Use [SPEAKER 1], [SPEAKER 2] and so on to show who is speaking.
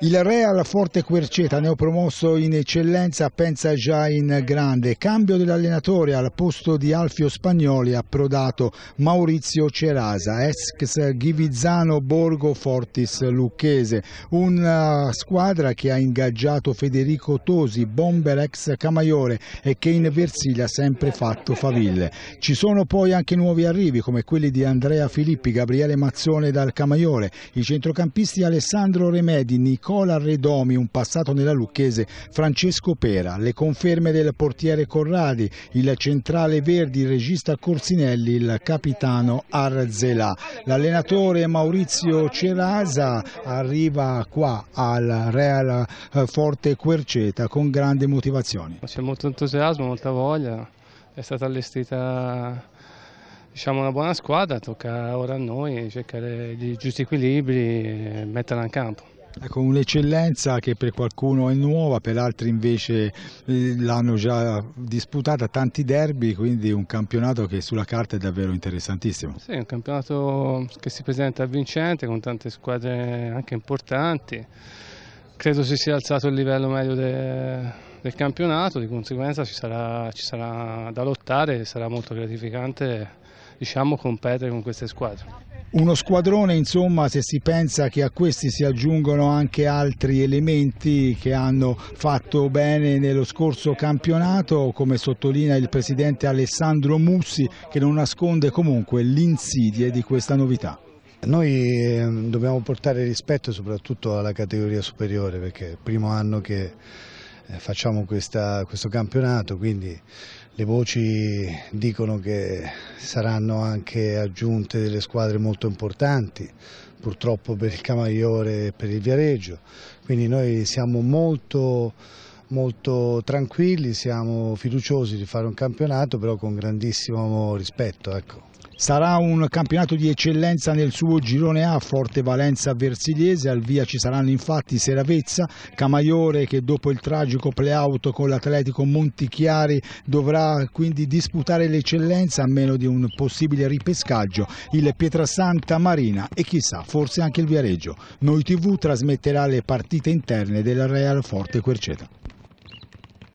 [SPEAKER 1] Il Real Forte Querceta, neopromosso in eccellenza, pensa già in grande. Cambio dell'allenatore al posto di Alfio Spagnoli approdato Maurizio Cerasa, ex Ghivizzano Borgo Fortis Lucchese. Una squadra che ha ingaggiato Federico Tosi, bomber ex Camaiore e che in Versilia ha sempre fatto faville. Ci sono poi anche nuovi arrivi come quelli di Andrea Filippi, Gabriele Mazzone dal Camaiore, i centrocampisti Alessandro Remedi, Nicola Nicola Redomi, un passato nella Lucchese, Francesco Pera, le conferme del portiere Corradi, il centrale Verdi, il regista Corsinelli, il capitano Arzela. L'allenatore Maurizio Cerasa arriva qua al Real eh, Forte Querceta con grande motivazione. C'è
[SPEAKER 2] molto entusiasmo, molta voglia, è stata allestita diciamo, una buona squadra, tocca ora a noi cercare i giusti equilibri e metterla in campo.
[SPEAKER 1] Ecco, un'eccellenza che per qualcuno è nuova, per altri invece eh, l'hanno già disputata tanti derby, quindi un campionato che sulla carta è davvero interessantissimo.
[SPEAKER 2] Sì, un campionato che si presenta vincente con tante squadre anche importanti. Credo si sia alzato il livello medio de, del campionato, di conseguenza ci sarà, ci sarà da lottare e sarà molto gratificante diciamo, competere con queste squadre.
[SPEAKER 1] Uno squadrone, insomma, se si pensa che a questi si aggiungono anche altri elementi che hanno fatto bene nello scorso campionato, come sottolinea il presidente Alessandro Mussi, che non nasconde comunque
[SPEAKER 3] l'insidie di questa novità. Noi ehm, dobbiamo portare rispetto soprattutto alla categoria superiore perché è il primo anno che eh, facciamo questa, questo campionato, quindi le voci dicono che saranno anche aggiunte delle squadre molto importanti, purtroppo per il Camaiore e per il Viareggio, quindi noi siamo molto molto tranquilli, siamo fiduciosi di fare un campionato però con grandissimo rispetto. Ecco. Sarà
[SPEAKER 1] un campionato di eccellenza nel suo girone A, forte valenza versiliese, al via ci saranno infatti Seravezza, Camaiore che dopo il tragico play-out con l'Atletico Montichiari dovrà quindi disputare l'eccellenza a meno di un possibile ripescaggio, il Pietrasanta Marina e chissà forse anche il Viareggio. Noi TV trasmetterà le partite interne del Real Forte Querceta.